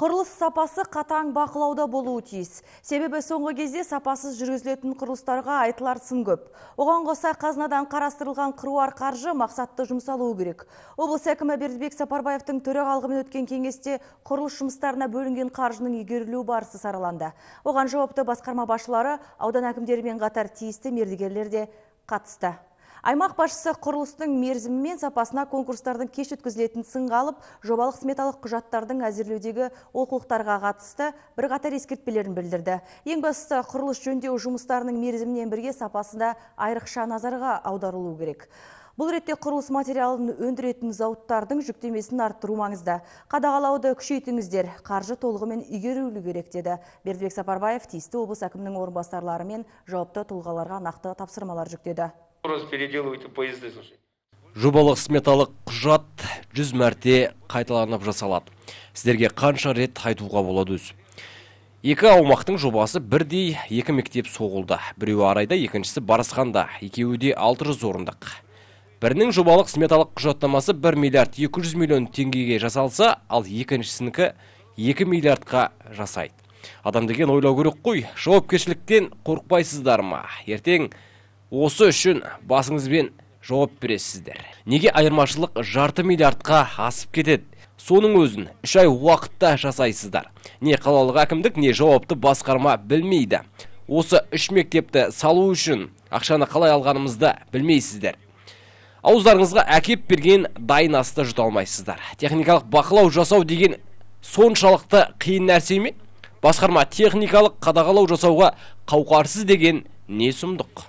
құрылыс сапасы қатаң бақылауда болуы тиіс себебі соңғы кезде сапасыз жүргізілетін құрылыстарға айтылар сын көп оған қоса қазынадан қарастырылған қыруар қаржы мақсатты жұмсалуы керек облыс әкімі бердібек сапарбаевтың төрағалығымен өткен кеңесте құрылыс жұмыстарына бөлінген қаржының игерілу барысы сараланды оған жауапты басқарма басшылары аудан әкімдерімен қатар тиісті мердігерлер де қатысты аймақ басшысы құрылыстың мерзімі мен сапасына конкурстардың кеш өткізілетінін сынға алып жобалық сметалық құжаттардың әзірлеудегі олқылықтарға қатысты бірқатар ескертпелерін білдірді ең бастысы құрылыс жөндеу жұмыстарының мерзімінен бірге сапасында айрықша назарға аударылуы керек бұл ретте құрылыс материалын өндіретін зауыттардың жүктемесін арттыру маңызды қадағалауды күшейтіңіздер қаржы толығымен игерілу керек деді бердібек сапарбаев тиісті облыс әкімінің орынбасарлары мен жауапты тұлғаларға нақты тапсырмалар жүктеді переделывайте поезды жобалық сметалық құжат жүз мәрте қайталанып жасалады сіздерге қанша рет қайтуға болады өз. екі аумақтың жобасы бірдей екі мектеп соғылды біреуі арайда екіншісі барысқанда. екеуі де 600 орындық бірінің жобалық сметалық құжаттамасы 1 миллиард 200 миллион теңгеге жасалса ал екіншісінікі 2 миллиардқа жасайды адам деген ойлау керек қой жауапкершіліктен қорықпайсыздар ма ертең осы үшін басыңызбен жауап бересіздер неге айырмашылық жарты миллиардқа асып кетеді соның өзін үш ай уақытта жасайсыздар не қалалық әкімдік не жауапты басқарма білмейді осы үш мектепті салу үшін ақшаны қалай алғанымызды білмейсіздер ауыздарыңызға әкеп берген дайын асты жұта алмайсыздар техникалық бақылау жасау деген соншалықты қиын нәрсе ме басқарма техникалық қадағалау жасауға қауқарсыз деген не сұмдық